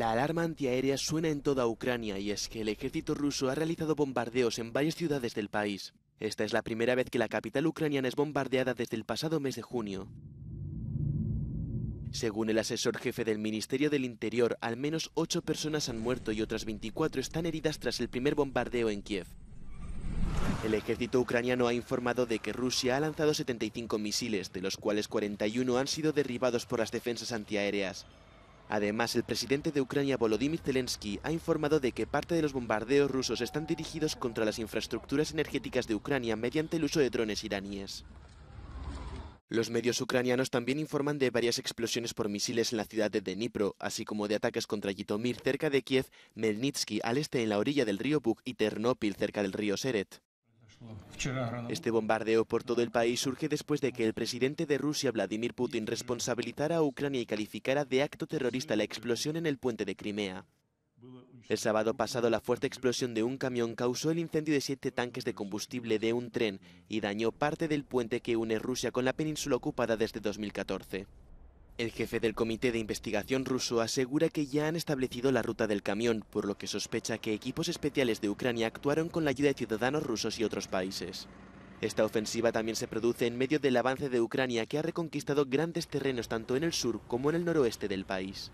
La alarma antiaérea suena en toda Ucrania y es que el ejército ruso ha realizado bombardeos en varias ciudades del país. Esta es la primera vez que la capital ucraniana es bombardeada desde el pasado mes de junio. Según el asesor jefe del Ministerio del Interior, al menos ocho personas han muerto y otras 24 están heridas tras el primer bombardeo en Kiev. El ejército ucraniano ha informado de que Rusia ha lanzado 75 misiles, de los cuales 41 han sido derribados por las defensas antiaéreas. Además, el presidente de Ucrania Volodymyr Zelensky ha informado de que parte de los bombardeos rusos están dirigidos contra las infraestructuras energéticas de Ucrania mediante el uso de drones iraníes. Los medios ucranianos también informan de varias explosiones por misiles en la ciudad de Dnipro, así como de ataques contra Yitomir cerca de Kiev, Melnitsky al este en la orilla del río Bug y Ternopil cerca del río Seret. Este bombardeo por todo el país surge después de que el presidente de Rusia, Vladimir Putin, responsabilizara a Ucrania y calificara de acto terrorista la explosión en el puente de Crimea. El sábado pasado la fuerte explosión de un camión causó el incendio de siete tanques de combustible de un tren y dañó parte del puente que une Rusia con la península ocupada desde 2014. El jefe del Comité de Investigación ruso asegura que ya han establecido la ruta del camión, por lo que sospecha que equipos especiales de Ucrania actuaron con la ayuda de ciudadanos rusos y otros países. Esta ofensiva también se produce en medio del avance de Ucrania que ha reconquistado grandes terrenos tanto en el sur como en el noroeste del país.